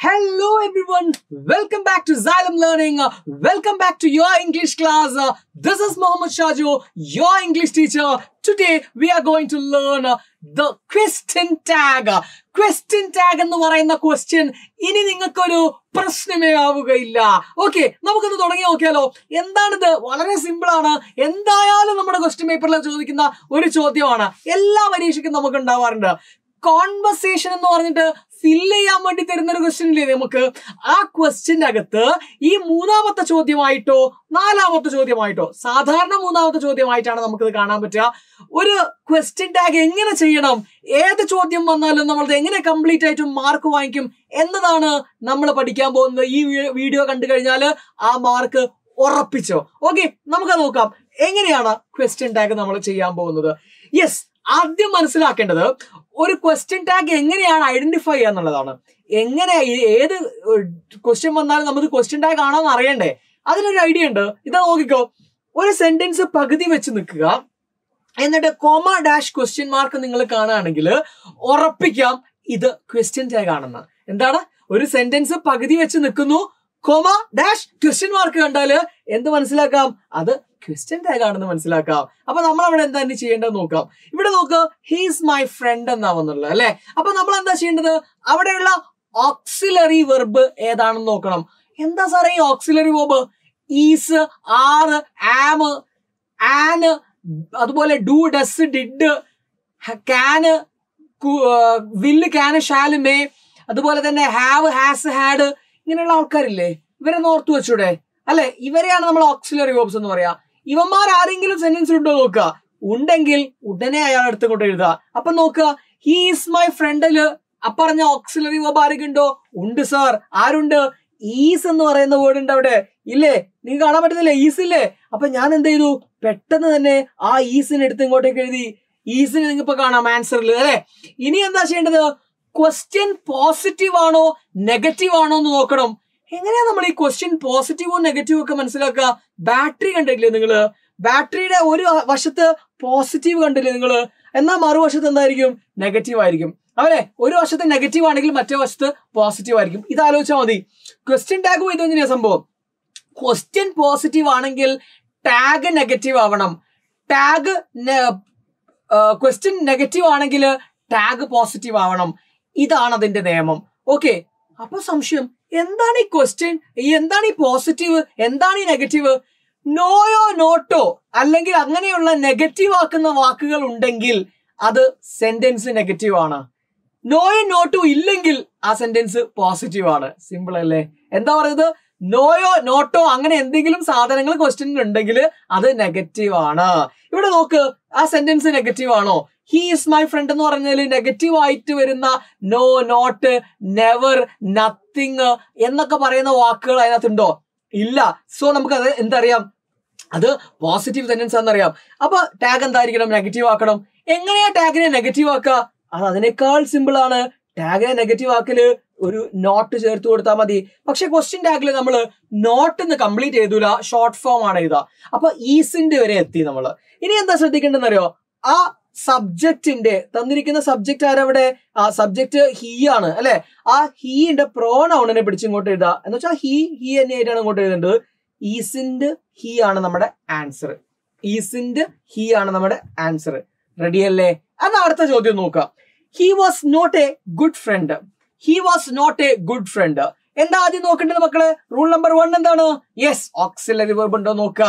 Hello everyone, welcome back to Xylem Learning, welcome back to your English class. This is Mohammad Shahjo, your English teacher. Today we are going to learn the question tag. Question tag എന്ന് പറയുന്ന question ഇനി നിങ്ങൾക്കൊരു പ്രശ്നമേ ആവുകയില്ല okay നമുക്കൊന്ന് തുടങ്ങി നോക്കിയാലോ എന്താണിത് വളരെ സിമ്പിൾ ആണ് എന്തായാലും നമ്മുടെ ക്വസ്റ്റ്യൻ പേപ്പറിൽ ചോദിക്കുന്ന ഒരു ചോദ്യമാണ് എല്ലാ പരീക്ഷയ്ക്കും നമുക്ക് ഉണ്ടാവാറുണ്ട് കോൺവെർസേഷൻ എന്ന് പറഞ്ഞിട്ട് ഫില്ല് ചെയ്യാൻ വേണ്ടി തരുന്ന ഒരു ക്വസ്റ്റ്യൻ ഇല്ലേ നമുക്ക് ആ ക്വസ്റ്റ്യൻ്റെ അകത്ത് ഈ മൂന്നാമത്തെ ചോദ്യമായിട്ടോ നാലാമത്തെ ചോദ്യമായിട്ടോ സാധാരണ മൂന്നാമത്തെ ചോദ്യമായിട്ടാണ് നമുക്കിത് കാണാൻ പറ്റുക ഒരു ക്വസ്റ്റ്യൻ ടാഗ് എങ്ങനെ ചെയ്യണം ഏത് ചോദ്യം വന്നാലും നമ്മളത് എങ്ങനെ കംപ്ലീറ്റ് ആയിട്ട് മാർക്ക് വാങ്ങിക്കും എന്നതാണ് നമ്മൾ പഠിക്കാൻ പോകുന്നത് ഈ വീഡിയോ കണ്ടു കഴിഞ്ഞാൽ ആ മാർക്ക് ഉറപ്പിച്ചോ ഓക്കെ നമുക്ക് നോക്കാം എങ്ങനെയാണ് ക്വസ്റ്റ്യൻ ടാഗ് നമ്മൾ ചെയ്യാൻ പോകുന്നത് യെസ് ആദ്യം മനസ്സിലാക്കേണ്ടത് ഒരു ക്വസ്റ്റ്യൻ ടാഗ് എങ്ങനെയാണ് ഐഡന്റിഫൈ ചെയ്യുക എന്നുള്ളതാണ് എങ്ങനെ ഏത് ക്വസ്റ്റ്യൻ വന്നാലും നമുക്ക് ക്വസ്റ്റ്യൻ ടാഗ് ആണോ എന്ന് അറിയണ്ടേ അതിനൊരു ഐഡിയ ഉണ്ട് ഇതാ നോക്കിക്കോ ഒരു സെന്റൻസ് പകുതി വെച്ച് നിൽക്കുക എന്നിട്ട് കോമ ഡാഷ് ക്വസ്റ്റ്യൻ മാർക്ക് നിങ്ങൾ കാണുകയാണെങ്കിൽ ഉറപ്പിക്കാം ഇത് ക്വസ്റ്റ്യൻ ടാഗ് ആണെന്ന് എന്താണ് ഒരു സെന്റൻസ് പകുതി വെച്ച് നിൽക്കുന്നു കോമ ഡാഷ് ക്വസ്റ്റ്യൻ മാർക്ക് കണ്ടാല് എന്ത് മനസ്സിലാക്കാം അത് ക്വസ്റ്റ്യൻ ടാഗ് ആണെന്ന് മനസ്സിലാക്കാം അപ്പൊ നമ്മൾ അവിടെ എന്താ ചെയ്യേണ്ടത് നോക്കാം ഇവിടെ നോക്കുക ഹീസ് മൈ ഫ്രണ്ട് എന്നാ വന്നുള്ളത് അല്ലെ അപ്പൊ നമ്മൾ എന്താ ചെയ്യേണ്ടത് അവിടെയുള്ള ഓക്സിലറി വെർബ് ഏതാണെന്ന് നോക്കണം എന്താ സാറേ ഈ auxiliary verb is are am ആന് അതുപോലെ do does did can will can shall may അതുപോലെ തന്നെ ഹാവ് ഹാസ് ഹാഡ് ഇങ്ങനെയുള്ള ആൾക്കാരില്ലേ ഇവരെ നോർത്ത് വെച്ചൂടെ അല്ലെ ഇവരെയാണ് നമ്മൾ ഓക്സിലറി വേർബ്സ് എന്ന് പറയാ ഇവന്മാർ ആരെങ്കിലും സെന്റൻസ് ഉണ്ടോ നോക്കുക ഉണ്ടെങ്കിൽ ഉടനെ അയാൾ എടുത്ത് കൊണ്ട് എഴുതുക അപ്പൊ നോക്കുക ഹീ മൈ ഫ്രണ്ടില് അപ്പറഞ്ഞ ഓക്സിലറി വേബ് ഉണ്ടോ ഉണ്ട് സാർ ആരുണ്ട് ഈസ് എന്ന് പറയുന്ന വേർഡ് ഉണ്ട് അവിടെ ഇല്ലേ നിങ്ങൾക്ക് കാണാൻ പറ്റുന്നില്ല ഈസ് ഇല്ലേ അപ്പൊ ഞാൻ എന്ത് ചെയ്തു പെട്ടെന്ന് തന്നെ ആ ഈസിനെ എടുത്ത് ഇങ്ങോട്ടേക്ക് എഴുതി ഈസിനെ നിങ്ങൾ ഇപ്പൊ കാണാം ആൻസറിൽ അല്ലെ ഇനി എന്താ ചെയ്യേണ്ടത് ക്വസ്റ്റ്യൻ പോസിറ്റീവ് ആണോ നെഗറ്റീവ് ആണോ എന്ന് നോക്കണം എങ്ങനെയാ നമ്മൾ ഈ ക്വസ്റ്റ്യൻ പോസിറ്റീവോ നെഗറ്റീവോ ഒക്കെ മനസ്സിലാക്കുക ബാറ്ററി കണ്ടില്ലേ നിങ്ങൾ ബാറ്ററിയുടെ ഒരു വശത്ത് പോസിറ്റീവ് കണ്ടില്ലേ നിങ്ങൾ എന്നാൽ മറുവശത്ത് എന്തായിരിക്കും നെഗറ്റീവ് ആയിരിക്കും അവരെ ഒരു വശത്ത് നെഗറ്റീവ് ആണെങ്കിൽ മറ്റേ വശത്ത് പോസിറ്റീവ് ആയിരിക്കും ഇത് ആലോചിച്ചാൽ മതി ക്വസ്റ്റ്യൻ ടാഗ് പോയത് എങ്ങനെയാ സംഭവം ക്വസ്റ്റ്യൻ പോസിറ്റീവ് ആണെങ്കിൽ ടാഗ് നെഗറ്റീവ് ആവണം ടാഗ് ക്വസ്റ്റ്യൻ നെഗറ്റീവ് ആണെങ്കിൽ ടാഗ് പോസിറ്റീവ് ആവണം ഇതാണ് അതിന്റെ നിയമം ഓക്കെ അപ്പൊ സംശയം എന്താണ് ഈ ക്വസ്റ്റ്യൻ എന്താണ് ഈ പോസിറ്റീവ് എന്താണ് ഈ നെഗറ്റീവ് നോയോ നോട്ടോ അല്ലെങ്കിൽ അങ്ങനെയുള്ള നെഗറ്റീവ് ആക്കുന്ന വാക്കുകൾ ഉണ്ടെങ്കിൽ അത് സെന്റൻസ് നെഗറ്റീവ് ആണ് നോയോ നോട്ടോ ഇല്ലെങ്കിൽ ആ സെന്റൻസ് പോസിറ്റീവ് ആണ് സിമ്പിൾ അല്ലേ എന്താ പറയുന്നത് നോയോ നോട്ടോ അങ്ങനെ എന്തെങ്കിലും സാധനങ്ങൾ ക്വസ്റ്റ്യൻ ഉണ്ടെങ്കിൽ അത് നെഗറ്റീവ് ആണ് ഇവിടെ നോക്ക് ആ സെന്റൻസ് നെഗറ്റീവ് ആണോ ഹീ ഈസ് മൈ ഫ്രണ്ട് എന്ന് പറഞ്ഞാൽ നെഗറ്റീവ് ആയിട്ട് വരുന്ന no not never nothing uh, എന്നൊക്കെ പറയുന്ന വാക്കുകൾ അതിനകത്തുണ്ടോ ഇല്ല സോ നമുക്കത് എന്തറിയാം അത് പോസിറ്റീവ് ടെൻഡൻസ് ആണെന്നറിയാം അപ്പൊ ടാഗ് എന്തായിരിക്കണം നെഗറ്റീവ് ആക്കണം എങ്ങനെയാ ടാഗിനെ നെഗറ്റീവ് ആക്കുക അത് അതിനേക്കാൾ സിമ്പിൾ ആണ് ടാഗിനെ നെഗറ്റീവ് ആക്കല് ഒരു നോട്ട് ചേർത്ത് കൊടുത്താൽ മതി പക്ഷെ ക്വസ്റ്റ്യൻ ടാഗിൽ നമ്മൾ നോട്ട് ഇന്ന് കംപ്ലീറ്റ് ചെയ്തില്ല ഷോർട്ട് ഫോം ആണ് എഴുതുക അപ്പൊ ഈസിന്റെ വരെ എത്തി നമ്മൾ ഇനി എന്താ ശ്രദ്ധിക്കേണ്ടതെന്നറിയോ ആ സബ്ജക്റ്റിന്റെ തന്നിരിക്കുന്ന സബ്ജക്റ്റ് ആരവിടെ ആ സബ്ജക്റ്റ് ഹീ ആണ് അല്ലെ ആ ഹീന്റെ പ്രോണൗണിനെ പിടിച്ച് ഇങ്ങോട്ട് എഴുതുക എന്ന് വെച്ചാൽ ഹീ ഹീ തന്നെ ആയിട്ടാണ് ഇങ്ങോട്ട് എഴുതേണ്ടത് ഈസിൻഡ് ഹീ ആണ് നമ്മുടെ ആൻസർ ഈസിൻഡ് ഹീ ആണ് നമ്മുടെ ആൻസർ റെഡി അല്ലേ അത് അടുത്ത ചോദ്യം നോക്കാം he was not a good friend he was not a good friend എന്താ ആദ്യം നോക്കേണ്ടത് മക്കളെ റൂൾ നമ്പർ വൺ എന്താണ് യെസ് ഓക്സിലറി വെർബ് ഉണ്ടോ നോക്കുക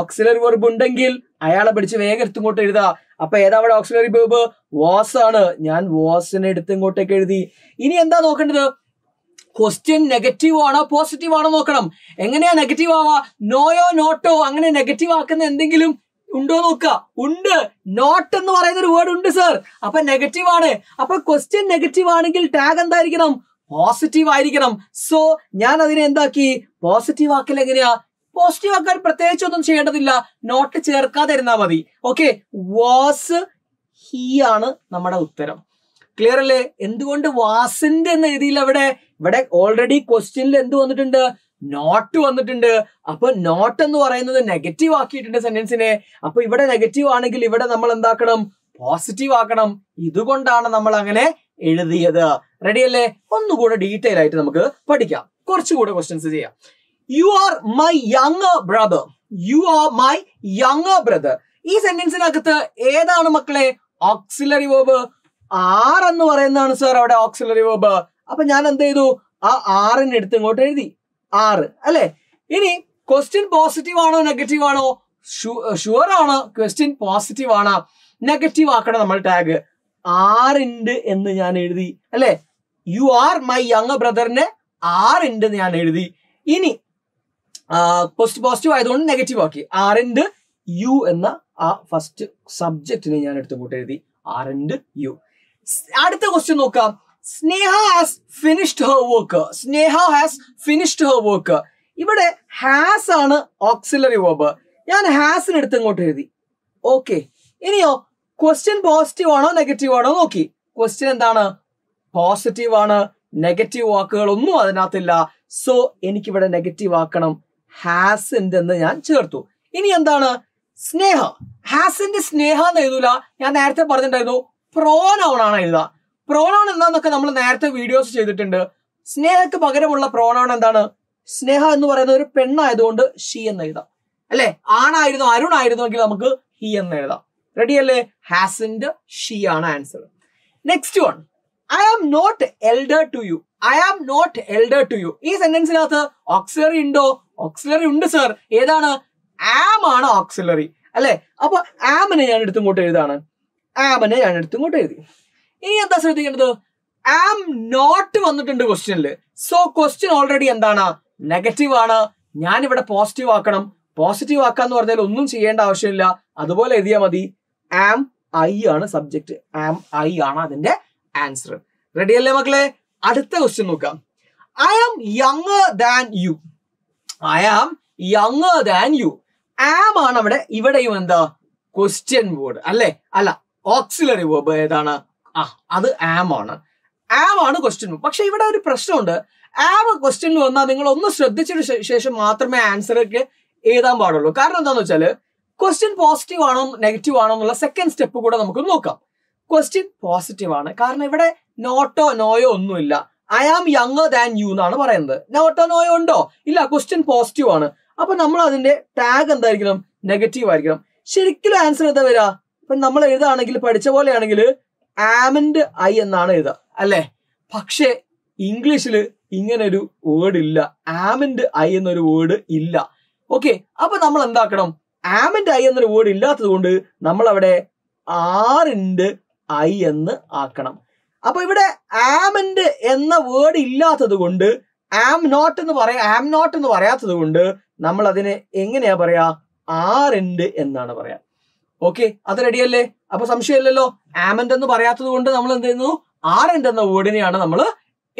ഓക്സിലറി വെർബ് ഉണ്ടെങ്കിൽ അയാളെ പിടിച്ച് വേഗം എടുത്ത് ഇങ്ങോട്ട് എഴുതുക അപ്പൊ ഏതാ അവിടെ ഓക്സിലറി ബേബ് വാസ് ആണ് ഞാൻ വാസിനെ എടുത്ത് ഇങ്ങോട്ടേക്ക് എഴുതി ഇനി എന്താ നോക്കേണ്ടത് ക്വസ്റ്റ്യൻ നെഗറ്റീവ് ആണോ പോസിറ്റീവ് ആണോ നോക്കണം എങ്ങനെയാ നെഗറ്റീവ് ആവാ നോയോ നോട്ടോ അങ്ങനെ നെഗറ്റീവ് ആക്കുന്ന എന്തെങ്കിലും ഉണ്ടോ നോക്ക ഉണ്ട് നോട്ട് എന്ന് പറയുന്ന ഒരു വേർഡ് ഉണ്ട് സർ അപ്പൊ നെഗറ്റീവ് ആണ് അപ്പൊ ക്വസ്റ്റ്യൻ നെഗറ്റീവ് ആണെങ്കിൽ ടാഗ് എന്തായിരിക്കണം പോസിറ്റീവ് ആയിരിക്കണം സോ ഞാൻ അതിനെ എന്താക്കി പോസിറ്റീവ് ആക്കൽ എങ്ങനെയാ പോസിറ്റീവ് ആക്കാൻ പ്രത്യേകിച്ച് ഒന്നും ചെയ്യേണ്ടതില്ല നോട്ട് ചേർക്കാതെ ഇരുന്നാൽ മതി ഓക്കെ വാസ് ഹീ ആണ് നമ്മുടെ ഉത്തരം ക്ലിയർ അല്ലേ എന്തുകൊണ്ട് വാസിന്റെ എന്ന രീതിയിൽ അവിടെ ഇവിടെ ഓൾറെഡി ക്വസ്റ്റ്യനിൽ എന്ത് വന്നിട്ടുണ്ട് നോട്ട് വന്നിട്ടുണ്ട് അപ്പൊ നോട്ട് എന്ന് പറയുന്നത് നെഗറ്റീവ് ആക്കിയിട്ടുണ്ട് സെന്റൻസിനെ അപ്പൊ ഇവിടെ നെഗറ്റീവ് ആണെങ്കിൽ ഇവിടെ നമ്മൾ എന്താക്കണം പോസിറ്റീവ് ആക്കണം ഇതുകൊണ്ടാണ് നമ്മൾ അങ്ങനെ എഴുതിയത് റെഡിയല്ലേ ഒന്നുകൂടെ ഡീറ്റെയിൽ ആയിട്ട് നമുക്ക് പഠിക്കാം കുറച്ചുകൂടെ ക്വസ്റ്റ്യൻസ് ചെയ്യാം you are my young brother you are my young brother ഈ സെന്റൻസിനകത്ത് ഏതാണ് മക്കളെ ഓക്സിലറി വേബ് ആർ എന്ന് പറയുന്നതാണ് സാർ അവിടെ ഓക്സിലറി വേബ് അപ്പൊ ഞാൻ എന്ത് ചെയ്തു ആ ആറിന് എടുത്ത് ഇങ്ങോട്ട് എഴുതി ആറ് അല്ലെ ഇനി ക്വസ്റ്റ്യൻ പോസിറ്റീവ് ആണോ നെഗറ്റീവ് ആണോ ഷുവർ ആണ് ക്വസ്റ്റ്യൻ പോസിറ്റീവ് ആണ് നെഗറ്റീവ് ആക്കണം നമ്മൾ ടാഗ് ആറുണ്ട് എന്ന് ഞാൻ എഴുതി അല്ലെ യു ആർ മൈ യങ് ബ്രദറിന് ആറുണ്ട് എന്ന് ഞാൻ എഴുതി ഇനി പോസിറ്റീവ് പോസിറ്റീവ് ആയതുകൊണ്ട് നെഗറ്റീവ് ആക്കി ആർ എൻഡ് യു എന്ന ആ ഫസ്റ്റ് സബ്ജക്റ്റിനെ ഞാൻ എടുത്ത് കൂട്ടെഴുതി ആർ എൻഡ് യു അടുത്ത ക്വസ്റ്റ്യൻ നോക്കാം Sneha has finished her work Sneha has finished her work ഇവിടെ ഹാസ് ആണ് ഓക്സിലറി വേർബ് ഞാൻ ഹാസിന് എടുത്ത് ഇങ്ങോട്ട് എഴുതി ഓക്കെ ഇനിയോ ക്വസ്റ്റ്യൻ പോസിറ്റീവ് ആണോ നെഗറ്റീവ് ആണോ നോക്കി ക്വസ്റ്റ്യൻ എന്താണ് പോസിറ്റീവ് ആണ് നെഗറ്റീവ് വാക്കുകളൊന്നും അതിനകത്തില്ല സോ എനിക്കിവിടെ നെഗറ്റീവ് ആക്കണം ഹാസൻഡ് എന്ന് ഞാൻ ചേർത്തു ഇനി എന്താണ് സ്നേഹ ഹാസൻഡ് സ്നേഹ എന്ന് എഴുതൂല ഞാൻ നേരത്തെ പറഞ്ഞിട്ടുണ്ടായിരുന്നു പ്രോനൗൺ ആണ് എഴുതുക പ്രോനൗൺ എന്താന്നൊക്കെ നമ്മൾ നേരത്തെ വീഡിയോസ് ചെയ്തിട്ടുണ്ട് സ്നേഹക്ക് പകരമുള്ള പ്രോനൗൺ എന്താണ് സ്നേഹ എന്ന് പറയുന്ന ഒരു പെണ്ണായതുകൊണ്ട് ഷി എന്ന് എഴുതാം അല്ലെ ആണായിരുന്നു അരുൺ ആയിരുന്നുവെങ്കിൽ നമുക്ക് ഹി എന്ന് എഴുതാം റെഡി അല്ലേ ഹാസിന്റെ ഷി ആണ് answer next one I am not elder to you I am not elder to you ഈ സെന്റൻസിനകത്ത് ഓക്സിലറി ഉണ്ടോ ഓക്സിലറി ഉണ്ട് സർ ഏതാണ് ആം ആണ് ഓക്സിലറി അല്ലെ അപ്പൊ ആമിനെ ഞാൻ കൂട്ട് എഴുതാണ് ആമിനെ ഞാൻ കൂട്ട് എഴുതി ഇനി എന്താ ശ്രദ്ധിക്കേണ്ടത് ആം നോട്ട് വന്നിട്ടുണ്ട് ക്വസ്റ്റ്യനിൽ സോ ക്വസ്റ്റ്യൻ ഓൾറെഡി എന്താണ് നെഗറ്റീവ് ആണ് ഞാൻ ഇവിടെ പോസിറ്റീവ് ആക്കണം പോസിറ്റീവ് എന്ന് പറഞ്ഞാൽ ഒന്നും ചെയ്യേണ്ട ആവശ്യമില്ല അതുപോലെ എഴുതിയാൽ മതി ആം ഐ ആണ് സബ്ജക്ട് ആം ഐ ആണ് അതിന്റെ ആൻസർ റെഡിയല്ലേ മക്കളെ അടുത്ത ക്വസ്റ്റ്യൻ നോക്കാം I am young than you I am young than you am ആണ് അവിടെ ഇവിടെയും എന്താ ക്വസ്റ്റ്യൻ വേർഡ് അല്ലെ അല്ല ഓക്സിലറി വേർബ് ഏതാണ് ആ അത് ആം ആണ് ആം ആണ് ക്വസ്റ്റ്യൻ പക്ഷെ ഇവിടെ ഒരു പ്രശ്നമുണ്ട് ആം ക്വസ്റ്റ്യൻ വന്നാൽ നിങ്ങൾ ഒന്ന് ശ്രദ്ധിച്ചതിന് ശേഷം മാത്രമേ ആൻസറൊക്കെ എഴുതാൻ പാടുള്ളൂ കാരണം എന്താണെന്ന് വെച്ചാൽ ക്വസ്റ്റ്യൻ പോസിറ്റീവ് ആണോ നെഗറ്റീവ് ആണോ എന്നുള്ള സെക്കൻഡ് സ്റ്റെപ്പ് കൂടെ നമുക്ക് നോക്കാം ക്വസ്റ്റ്യൻ പോസിറ്റീവ് ആണ് കാരണം ഇവിടെ നോട്ടോ നോയോ ഒന്നുമില്ല I am younger than you എന്നാണ് പറയുന്നത് നോട്ടോ നോയോ ഉണ്ടോ ഇല്ല ക്വസ്റ്റ്യൻ പോസിറ്റീവ് ആണ് അപ്പൊ നമ്മൾ അതിന്റെ ടാഗ് എന്തായിരിക്കണം നെഗറ്റീവ് ആയിരിക്കണം ശരിക്കും ആൻസർ എന്താ വരിക ഇപ്പൊ നമ്മൾ എഴുതാണെങ്കിൽ പഠിച്ച പോലെയാണെങ്കിൽ ആമൻഡ് ഐ എന്നാണ് എഴുതുക അല്ലേ പക്ഷേ ഇംഗ്ലീഷിൽ ഇങ്ങനെ ഒരു വേർഡ് ഇല്ല ആമൻഡ് ഐ എന്നൊരു വേർഡ് ഇല്ല ഓക്കെ അപ്പൊ നമ്മൾ എന്താക്കണം ആമൻഡ് ഐ എന്നൊരു വേർഡ് ഇല്ലാത്തത് കൊണ്ട് നമ്മൾ അവിടെ ആറിൻ്റെ ഐ എന്ന് ആക്കണം അപ്പൊ ഇവിടെ ആമൻഡ് എന്ന വേർഡ് ഇല്ലാത്തത് കൊണ്ട് ആം നോട്ട് എന്ന് പറയാം ആം നോട്ട് എന്ന് പറയാത്തത് കൊണ്ട് നമ്മൾ അതിനെ എങ്ങനെയാ പറയാ ആറെൻഡ് എന്നാണ് പറയാ ഓക്കെ അത് റെഡിയല്ലേ അപ്പൊ സംശയമില്ലല്ലോ ആമൻഡ് എന്ന് പറയാത്തത് കൊണ്ട് നമ്മൾ എന്ത് ചെയ്യുന്നു ആറെൻഡ് എന്ന വേർഡിനെയാണ് നമ്മൾ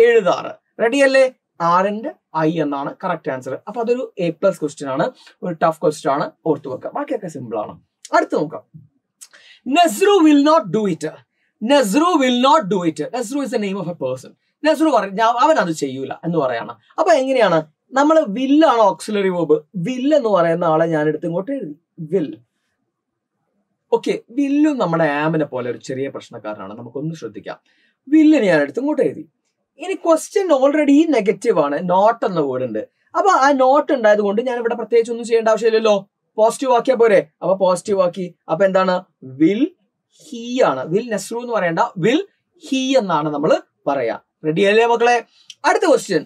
എഴുതാറ് റെഡിയല്ലേ ആറിന്റെ ഐ എന്നാണ് കറക്റ്റ് ആൻസർ അപ്പൊ അതൊരു എ പ്ലസ് ക്വസ്റ്റ്യൻ ആണ് ഒരു ടഫ് ക്വസ്റ്റ്യൻ ആണ് ഓർത്തു വെക്കുക ബാക്കിയൊക്കെ സിമ്പിൾ ആണ് അടുത്ത് നോക്കാം Nesru will not do it Nasru will not do it Nasru is a name of a person Nasru പറയും അവൻ അത് ചെയ്യൂല എന്ന് പറയാണ് അപ്പൊ എങ്ങനെയാണ് നമ്മൾ വില്ലാണ് ഓക്സിലറി വോബ് വില്ല് എന്ന് പറയുന്ന ആളെ ഞാൻ എടുത്ത് ഇങ്ങോട്ട് എഴുതി വിൽ ഓക്കെ വില്ലും നമ്മുടെ ആമിനെ പോലെ ഒരു ചെറിയ പ്രശ്നക്കാരനാണ് നമുക്കൊന്ന് ശ്രദ്ധിക്കാം വില്ലിന് ഞാൻ എടുത്ത് ഇങ്ങോട്ട് എഴുതി ഇനി ക്വസ്റ്റ്യൻ ഓൾറെഡി നെഗറ്റീവ് ആണ് നോട്ട് എന്ന വേർഡ് ഉണ്ട് അപ്പൊ ആ നോട്ട് ഉണ്ടായത് കൊണ്ട് ഞാൻ ഇവിടെ പ്രത്യേകിച്ച് ഒന്നും ചെയ്യേണ്ട ആവശ്യമില്ലല്ലോ പോസിറ്റീവ് ആക്കിയാ പോരെ അപ്പൊ പോസിറ്റീവ് ആക്കി അപ്പൊ എന്താണ് വിൽ ഹി ആണ് വിൽ നെസ്രു എന്ന് പറയേണ്ട വിൽ ഹി എന്നാണ് നമ്മൾ പറയാ റെഡി അല്ലേ മക്കളെ അടുത്ത question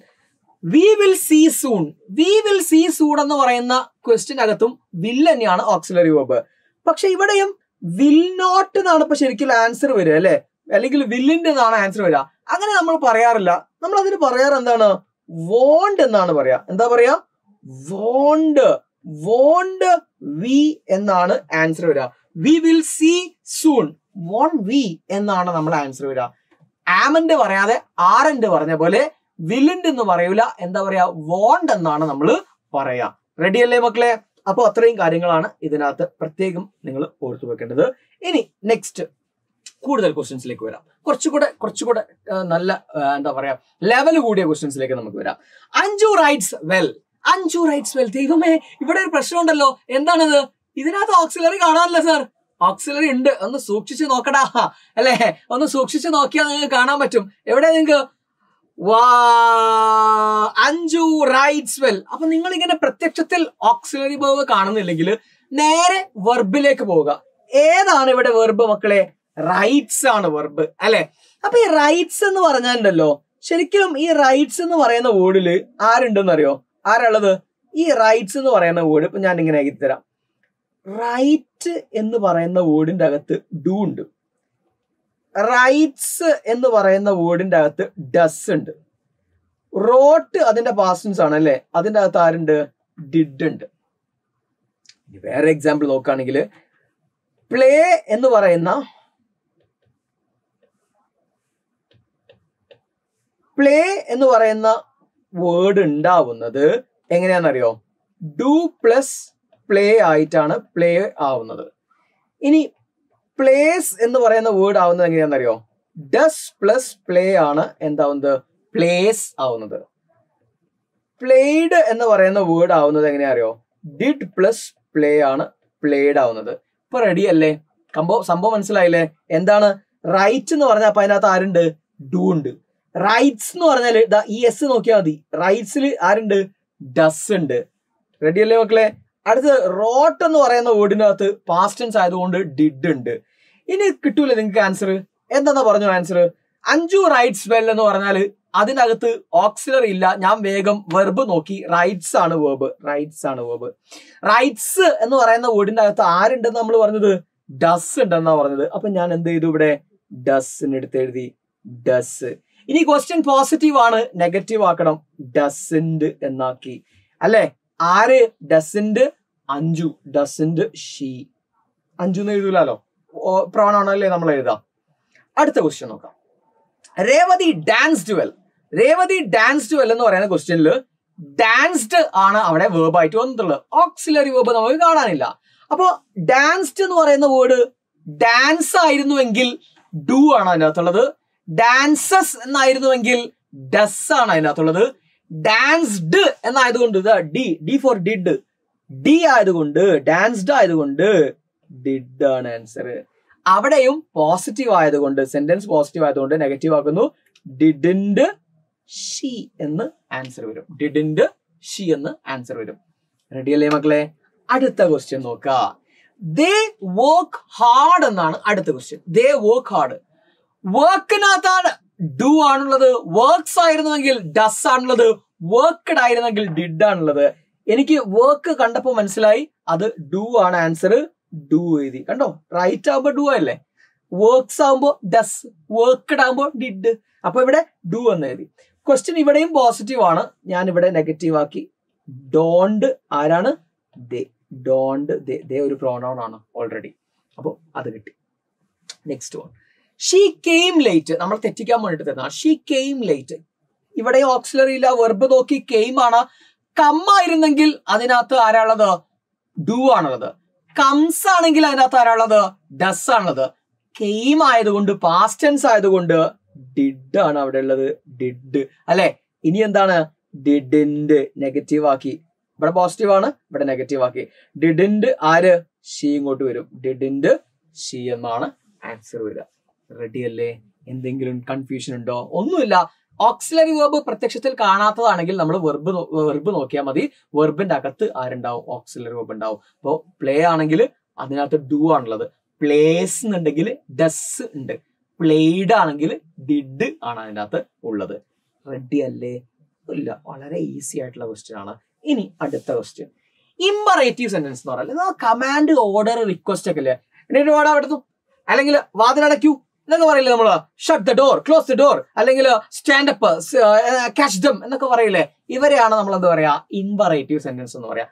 we will see soon we will see soon എന്ന് പറയുന്ന ക്വസ്റ്റ്യൻ അകത്തും വിൽ തന്നെയാണ് ഓക്സിലറി വേബ് പക്ഷെ ഇവിടെയും വിൽ നോട്ട് എന്നാണ് ഇപ്പൊ ശരിക്കും ആൻസർ വരിക അല്ലെ അല്ലെങ്കിൽ വില്ലിന്റെ എന്നാണ് ആൻസർ വരിക അങ്ങനെ നമ്മൾ പറയാറില്ല നമ്മൾ അതിന് പറയാറ് എന്താണ് വോണ്ട് എന്നാണ് പറയാ എന്താ പറയാ വോണ്ട് വോണ്ട് വി എന്നാണ് ആൻസർ വരിക we will see soon won't we എന്നാണ് നമ്മൾ ആൻസർ വരിക ആമന്റെ പറയാതെ ആറന്റെ പറഞ്ഞ പോലെ വില്ലിന്റെ എന്ന് പറയൂല എന്താ പറയാ വോണ്ട് എന്നാണ് നമ്മൾ പറയാ റെഡി അല്ലേ മക്കളെ അപ്പൊ അത്രയും കാര്യങ്ങളാണ് ഇതിനകത്ത് പ്രത്യേകം നിങ്ങൾ ഓർത്തു വെക്കേണ്ടത് ഇനി നെക്സ്റ്റ് കൂടുതൽ ക്വസ്റ്റ്യൻസിലേക്ക് വരാം കുറച്ചുകൂടെ കുറച്ചുകൂടെ നല്ല എന്താ പറയാ ലെവൽ കൂടിയ ക്വസ്റ്റ്യൻസിലേക്ക് നമുക്ക് വരാം Anju writes well Anju writes well ദൈവമേ ഇവിടെ ഒരു പ്രശ്നം ഉണ്ടല്ലോ എന്താണത് ഇതിനകത്ത് ഓക്സിലറി കാണാനല്ലേ സാർ ഓക്സിലറി ഉണ്ട് ഒന്ന് സൂക്ഷിച്ച് നോക്കടാ അല്ലേ ഒന്ന് സൂക്ഷിച്ച് നോക്കിയാൽ നിങ്ങൾക്ക് കാണാൻ പറ്റും എവിടെ നിങ്ങൾക്ക് അഞ്ചു റൈറ്റ്സ് വെൽ അപ്പൊ നിങ്ങൾ ഇങ്ങനെ പ്രത്യക്ഷത്തിൽ ഓക്സിലറി വേർബ് കാണുന്നില്ലെങ്കിൽ നേരെ വെർബിലേക്ക് പോവുക ഏതാണ് ഇവിടെ വെർബ് മക്കളെ റൈറ്റ്സ് ആണ് വെർബ് അല്ലെ അപ്പൊ ഈ റൈറ്റ്സ് എന്ന് പറഞ്ഞാലുണ്ടല്ലോ ശരിക്കും ഈ റൈറ്റ്സ് എന്ന് പറയുന്ന വേർഡില് ആരുണ്ടെന്ന് അറിയോ ആരാ ഉള്ളത് ഈ റൈറ്റ്സ് എന്ന് പറയുന്ന വേർഡ് ഇപ്പൊ ഞാൻ ഇങ്ങനെ എഴുതി തരാം റൈറ്റ് എന്ന് പറയുന്ന വേർഡിന്റെ അകത്ത് ഡു ഉണ്ട് റൈറ്റ്സ് എന്ന് പറയുന്ന വേർഡിന്റെ അകത്ത് ഡസ് ഉണ്ട് റോട്ട് അതിന്റെ പാസ്റ്റൻസ് ആണ് അല്ലെ അതിന്റെ അകത്ത് ആരുണ്ട് ഡിഡ് ഉണ്ട് വേറെ എക്സാമ്പിൾ നോക്കുകയാണെങ്കിൽ പ്ലേ എന്ന് പറയുന്ന പ്ലേ എന്ന് പറയുന്ന വേർഡ് ഉണ്ടാവുന്നത് എങ്ങനെയാണെന്നറിയോ ഡു പ്ലസ് പ്ലേ ആയിട്ടാണ് പ്ലേ ആവുന്നത് ഇനി പ്ലേസ് എന്ന് പറയുന്ന വേർഡ് ആവുന്നത് എങ്ങനെയാണെന്നറിയോ ഡസ് പ്ലസ് പ്ലേ ആണ് എന്താവുന്നത് പ്ലേസ് ആവുന്നത് പ്ലേഡ് എന്ന് പറയുന്ന വേർഡ് ആവുന്നത് എങ്ങനെയാ അറിയോ ഡിഡ് പ്ലസ് പ്ലേ ആണ് പ്ലേഡ് ആവുന്നത് ഇപ്പൊ റെഡി അല്ലേ കമ്പോ സംഭവം മനസ്സിലായില്ലേ എന്താണ് റൈറ്റ് എന്ന് പറഞ്ഞാൽ അപ്പൊ അതിനകത്ത് ആരുണ്ട് ഡു ഉണ്ട് റൈറ്റ്സ് എന്ന് പറഞ്ഞാൽ ഈ എസ് നോക്കിയാൽ മതി റൈറ്റ്സിൽ ആരുണ്ട് ഡസ് ഉണ്ട് റെഡി അല്ലേ മക്കളെ അടുത്തത് റോട്ട് എന്ന് പറയുന്ന വേർഡിനകത്ത് പാസ്റ്റൻസ് ആയതുകൊണ്ട് ഡിഡ് ഉണ്ട് ഇനി കിട്ടൂലേ നിങ്ങൾക്ക് ആൻസർ എന്താ പറഞ്ഞു ആൻസർ അഞ്ചു റൈറ്റ്സ് വെൽ എന്ന് പറഞ്ഞാൽ അതിനകത്ത് ഓക്സിലറി ഇല്ല ഞാൻ വേഗം വെർബ് നോക്കി റൈറ്റ്സ് ആണ് വേർബ് റൈറ്റ്സ് ആണ് വേർബ് റൈറ്റ്സ് എന്ന് പറയുന്ന വേർഡിന്റെ അകത്ത് ആരുണ്ടെന്ന് നമ്മൾ പറഞ്ഞത് ഡസ് ഉണ്ടെന്നാ പറഞ്ഞത് അപ്പൊ ഞാൻ എന്ത് ചെയ്തു ഇവിടെ ഡസ്സിന് എടുത്ത് എഴുതി ഡസ് ഇനി ക്വസ്റ്റ്യൻ പോസിറ്റീവ് ആണ് നെഗറ്റീവ് ആക്കണം ഡസിൻഡ് എന്നാക്കി അല്ലേ ആര് doesn't Anju doesn't she Anju എന്ന് എഴുതൂലോ പ്രോണാണല്ലേ നമ്മൾ എഴുതാം അടുത്ത ക്വസ്റ്റ്യൻ നോക്കാം Revathi danced well Revathi danced well എന്ന് പറയുന്ന ക്വസ്റ്റ്യനിൽ ഡാൻസ്ഡ് ആണ് അവിടെ വേർബായിട്ട് വന്നിട്ടുള്ളത് ഓക്സിലറി വേർബ് നമുക്ക് കാണാനില്ല അപ്പോ ഡാൻസ്ഡ് എന്ന് പറയുന്ന വേർഡ് ഡാൻസ് ആയിരുന്നുവെങ്കിൽ ഡു ആണ് അതിനകത്തുള്ളത് ഡാൻസസ് എന്നായിരുന്നുവെങ്കിൽ ഡസ് ആണ് അതിനകത്തുള്ളത് ഡാൻസ്ഡ് എന്നായതുകൊണ്ട് D D for did D ആയതുകൊണ്ട് ഡാൻസ്ഡ് ആയതുകൊണ്ട് ഡിഡ് ആണ് ആൻസർ അവിടെയും പോസിറ്റീവ് ആയതുകൊണ്ട് സെന്റൻസ് പോസിറ്റീവ് ആയതുകൊണ്ട് നെഗറ്റീവ് ആക്കുന്നു ഡിഡിൻഡ് ഷി എന്ന് ആൻസർ വരും ഡിഡിൻഡ് ഷി എന്ന് ആൻസർ വരും റെഡിയല്ലേ മക്കളെ അടുത്ത ക്വസ്റ്റ്യൻ നോക്കുക ദേ വർക്ക് ഹാർഡ് എന്നാണ് അടുത്ത ക്വസ്റ്റ്യൻ ദേ വർക്ക് ഹാർഡ് വർക്കിനകത്താണ് ഡു ആണുള്ളത് വർക്ക്സ് ആയിരുന്നുവെങ്കിൽ ഡസ് ആണുള്ളത് വർക്ക്ഡ് ആയിരുന്നെങ്കിൽ ഡിഡ് ആണുള്ളത് എനിക്ക് വർക്ക് കണ്ടപ്പോൾ മനസ്സിലായി അത് ഡു ആണ് ആൻസർ ഡു എഴുതി കണ്ടോ റൈറ്റ് ആവുമ്പോൾ ഡു അല്ലേ വർക്ക്സ് ആവുമ്പോൾ ഡസ് വർക്ക്ഡ് ആവുമ്പോൾ ഡിഡ് അപ്പൊ ഇവിടെ ഡു എന്ന് എഴുതി ക്വസ്റ്റ്യൻ ഇവിടെയും പോസിറ്റീവ് ആണ് ഞാൻ ഇവിടെ നെഗറ്റീവ് ആക്കി ഡോണ്ട് ആരാണ് ദേ ഡോണ്ട് ദേ ദേ ഒരു പ്രോനൗൺ ആണ് ഓൾറെഡി അപ്പോൾ അത് കിട്ടി next one she came late നമ്മൾ തെറ്റിക്കാൻ വേണ്ടിട്ട് തരുന്നതാണ് ഷീ കെയിം ലേറ്റ് ഇവിടെ ഓക്സിലറി ഇല്ല വെർബ് നോക്കി കെയിം ആണ് കമ്മായിരുന്നെങ്കിൽ അതിനകത്ത് ആരാളത് ഡു ആണുള്ളത് കംസ് ആണെങ്കിൽ അതിനകത്ത് ആരാളത് ഡസ് ആണുള്ളത് കെയിം ആയതുകൊണ്ട് പാസ്റ്റ് ടെൻസ് ആയതുകൊണ്ട് ഡിഡ് ആണ് അവിടെ ഉള്ളത് ഡിഡ് അല്ലെ ഇനി എന്താണ് ഡിഡിൻഡ് നെഗറ്റീവ് ആക്കി ഇവിടെ പോസിറ്റീവ് ആണ് ഇവിടെ നെഗറ്റീവ് ആക്കി ഡിഡിൻഡ് ആര് ഷീ ഇങ്ങോട്ട് വരും ഡിഡിൻഡ് ഷീ എന്നാണ് ആൻസർ വരിക റെഡിയല്ലേ എന്തെങ്കിലും കൺഫ്യൂഷൻ ഉണ്ടോ ഒന്നുമില്ല ഓക്സിലറി വെർബ് പ്രത്യക്ഷത്തിൽ കാണാത്തതാണെങ്കിൽ നമ്മൾ വെർബ് വെർബ് നോക്കിയാൽ മതി വെർബിന്റെ അകത്ത് ആരുണ്ടാവും ഓക്സിലറി വെർബ് ഉണ്ടാവും അപ്പോൾ പ്ലേ ആണെങ്കിൽ അതിനകത്ത് ഡു ആണുള്ളത് പ്ലേസ് എന്നുണ്ടെങ്കിൽ ഡസ് ഉണ്ട് പ്ലേഡ് ആണെങ്കിൽ ഡിഡ് ആണ് അതിനകത്ത് ഉള്ളത് റെഡി അല്ലേ ഇല്ല വളരെ ഈസി ആയിട്ടുള്ള ക്വസ്റ്റ്യൻ ആണ് ഇനി അടുത്ത ക്വസ്റ്റ്യൻ ഇമ്പറേറ്റീവ് സെന്റൻസ് എന്ന് പറയുന്നത് കമാൻഡ് ഓർഡർ റിക്വസ്റ്റ് ഒക്കെ അല്ലേ എന്നിട്ട് അവിടെ അവിടുത്തെ അല്ലെങ്കിൽ വാതിലടയ്ക്കൂ എന്നൊക്കെ പറയില്ലേ നമ്മൾ shut the door close the door അല്ലെങ്കിൽ സ്റ്റാൻഡപ്പ് ക്യാഷ് ദം എന്നൊക്കെ പറയില്ലേ ഇവരെയാണ് നമ്മൾ എന്താ പറയാ ഇമ്പറേറ്റീവ് സെന്റൻസ് എന്ന് പറയാ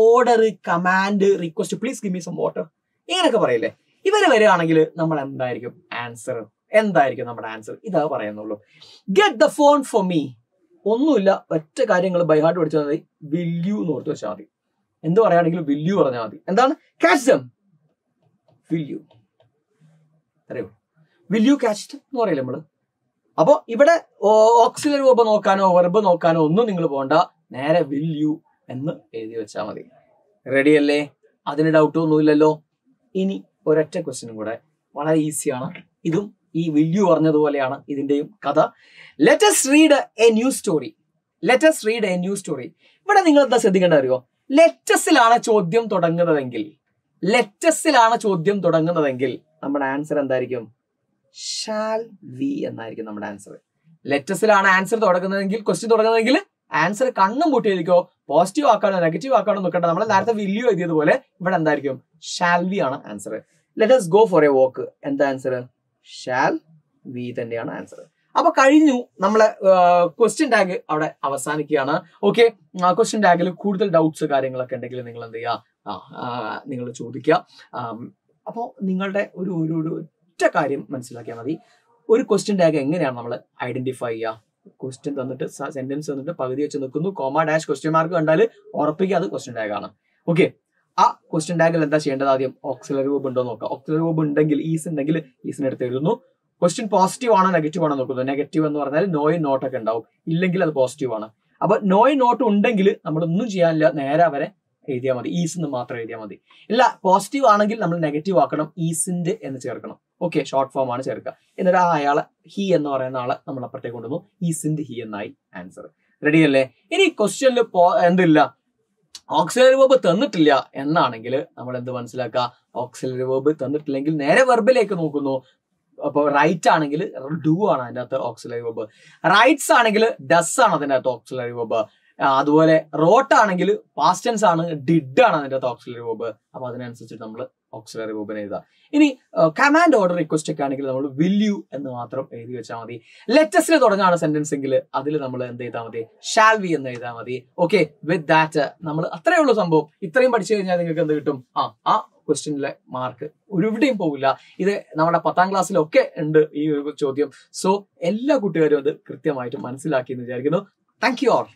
order command request please give me some water ഇങ്ങനെയൊക്കെ പറയില്ലേ ഇവര് വരികയാണെങ്കിൽ നമ്മൾ എന്തായിരിക്കും ആൻസർ എന്തായിരിക്കും നമ്മുടെ ആൻസർ ഇതാ പറയുന്നുള്ളൂ get the phone for me ഒന്നുമില്ല ഒറ്റ കാര്യങ്ങൾ ബൈഹാർട്ട് പഠിച്ചാൽ മതി വില്യു എന്ന് ഓർത്ത് വെച്ചാൽ മതി എന്ത് പറയുകയാണെങ്കിലും വില്യു പറഞ്ഞാൽ മതി എന്താണ് കാശ് ദം വില്യു അറിയോ വിൽ യു ക്യാച്ച് ഇറ്റ് എന്ന് പറയില്ല നമ്മള് അപ്പോൾ ഇവിടെ ഓക്സിജൻ രൂപം നോക്കാനോ വെർബ് നോക്കാനോ ഒന്നും നിങ്ങൾ പോകണ്ട നേരെ വിൽ യു എന്ന് എഴുതി വെച്ചാൽ മതി റെഡി അല്ലേ അതിന് ഡൗട്ട് ഒന്നുമില്ലല്ലോ ഇനി ഒരൊറ്റ ക്വസ്റ്റിനും കൂടെ വളരെ ഈസിയാണ് ഇതും ഈ യു പറഞ്ഞതുപോലെയാണ് ഇതിന്റെയും കഥ S read a new story S read a new story ഇവിടെ നിങ്ങൾ എന്താ ശ്രദ്ധിക്കേണ്ട അറിയോ ലെറ്റസിലാണ് ചോദ്യം തുടങ്ങുന്നതെങ്കിൽ ലെറ്റസിലാണ് ചോദ്യം തുടങ്ങുന്നതെങ്കിൽ നമ്മുടെ ആൻസർ എന്തായിരിക്കും ഷാൽ വി എന്നായിരിക്കും നമ്മുടെ ആൻസർ ലെറ്റസിലാണ് ആൻസർ തുടങ്ങുന്നതെങ്കിൽ ക്വസ്റ്റ്യൻ തുടങ്ങുന്നതെങ്കിൽ ആൻസർ കണ്ണും പൂട്ടിയിരിക്കോ പോസിറ്റീവ് ആക്കാണോ നെഗറ്റീവ് ആക്കാണോ നോക്കട്ടെ നമ്മൾ നേരത്തെ വില്യു എഴുതിയതുപോലെ ഇവിടെ എന്തായിരിക്കും ഷാൽവി ആണ് answer let's go for a walk എന്താ ആൻസർ ഷാൽ വി തന്നെയാണ് ആൻസർ അപ്പൊ കഴിഞ്ഞു നമ്മളെ ക്വസ്റ്റ്യൻ ടാഗ് അവിടെ അവസാനിക്കുകയാണ് ഓക്കെ ക്വസ്റ്റ്യൻ ടാഗിൽ കൂടുതൽ ഡൗട്ട്സ് കാര്യങ്ങളൊക്കെ ഉണ്ടെങ്കിൽ നിങ്ങൾ എന്ത് ചെയ്യുക നിങ്ങൾ ചോദിക്കുക അപ്പോൾ നിങ്ങളുടെ ഒരു ഒരു ഒറ്റ കാര്യം മനസ്സിലാക്കിയാൽ മതി ഒരു ക്വസ്റ്റ്യൻ ടാഗ് എങ്ങനെയാണ് നമ്മൾ ഐഡന്റിഫൈ ചെയ്യുക ക്വസ്റ്റ്യൻ തന്നിട്ട് സെന്റൻസ് തന്നിട്ട് പകുതി വെച്ച് നിൽക്കുന്നു കോമ ഡാഷ് ക്വസ്റ്റ്യൻ മാർക്ക് കണ്ടാൽ ഉറപ്പിക്കുക അത് ക്വസ്റ്റ്യൻ ടാഗ് ആണ് ഓക്കെ ആ ക്വസ്റ്റ്യൻ ടാഗിൽ എന്താ ചെയ്യേണ്ടത് ആദ്യം ഓക്സിലറി വേബ് ഉണ്ടോ നോക്കാം ഓക്സിലറി വേബ് ഉണ്ടെങ്കിൽ ഈസ് ഉണ്ടെങ്കിൽ ഈസിന് എടുത്ത് എഴുതുന്നു ക്വസ്റ്റ്യൻ പോസിറ്റീവ് ആണോ നെഗറ്റീവ് ആണോ നോക്കുന്നത് നെഗറ്റീവ് എന്ന് പറഞ്ഞാൽ നോയും ഒക്കെ ഉണ്ടാവും ഇല്ലെങ്കിൽ അത് പോസിറ്റീവ് ആണ് അപ്പൊ നോയും നോട്ട് ഉണ്ടെങ്കിൽ നമ്മൾ ഒന്നും ചെയ്യാനില്ല നേരെ വരെ എഴുതിയാൽ മതി ഈസ് എന്ന് മാത്രം എഴുതിയാൽ മതി ഇല്ല പോസിറ്റീവ് ആണെങ്കിൽ നമ്മൾ നെഗറ്റീവ് ആക്കണം ഈസിന്റെ എന്ന് ചേർക്കണം ഓക്കെ ഷോർട്ട് ഫോം ആണ് ചേർക്കുക എന്നിട്ട് ആ അയാളെ ഹി എന്ന് പറയുന്ന ആളെ നമ്മൾ അപ്പുറത്തേക്ക് കൊണ്ടുപോകും ഈ സിന്ത് ഹി എന്നായി ആൻസർ റെഡി അല്ലേ ഇനി ക്വസ്റ്റ്യനിൽ പോ എന്തില്ല ഓക്സിലറി വേബ് തന്നിട്ടില്ല എന്നാണെങ്കിൽ നമ്മൾ എന്ത് മനസ്സിലാക്കുക ഓക്സിലറി വേബ് തന്നിട്ടില്ലെങ്കിൽ നേരെ വെർബിലേക്ക് നോക്കുന്നു അപ്പോൾ റൈറ്റ് ആണെങ്കിൽ ഡു ആണ് അതിൻ്റെ അകത്ത് ഓക്സിലറി വേബ് റൈറ്റ്സ് ആണെങ്കിൽ ഡസ് ആണ് അതിൻ്റെ അകത്ത് ഓക്സിലറി വേബ് അതുപോലെ റോട്ട് ആണെങ്കിൽ പാസ്റ്റ് ടെൻസ് ആണ് ഡിഡ് ആണ് അതിന്റെ ഓക്സിലറി വേബ് അപ്പൊ അതിനനുസരിച്ചിട്ട് നമ്മൾ ഓക്സിലറി വേബിനെ എഴുതാം ഇനി കമാൻഡ് ഓർഡർ റിക്വസ്റ്റ് ഒക്കെ ആണെങ്കിൽ നമ്മൾ വിൽ യു എന്ന് മാത്രം എഴുതി വെച്ചാൽ മതി ലെറ്റസ്റ്റിൽ തുടങ്ങാണ് സെന്റൻസ് എങ്കിൽ അതിൽ നമ്മൾ എന്ത് ചെയ്താൽ മതി ഷാൽ വി എന്ന് എഴുതാൽ മതി ഓക്കെ വിത്ത് ദാറ്റ് നമ്മൾ അത്രയേ ഉള്ളൂ സംഭവം ഇത്രയും പഠിച്ചു കഴിഞ്ഞാൽ നിങ്ങൾക്ക് എന്ത് കിട്ടും ആ ആ ക്വസ്റ്റ്യനിലെ മാർക്ക് ഒരുവിടെയും പോകില്ല ഇത് നമ്മുടെ പത്താം ക്ലാസ്സിലൊക്കെ ഉണ്ട് ഈ ഒരു ചോദ്യം സോ എല്ലാ കുട്ടികാരും അത് കൃത്യമായിട്ട് മനസ്സിലാക്കി എന്ന് വിചാരിക്കുന്നു താങ്ക് യു ആൾ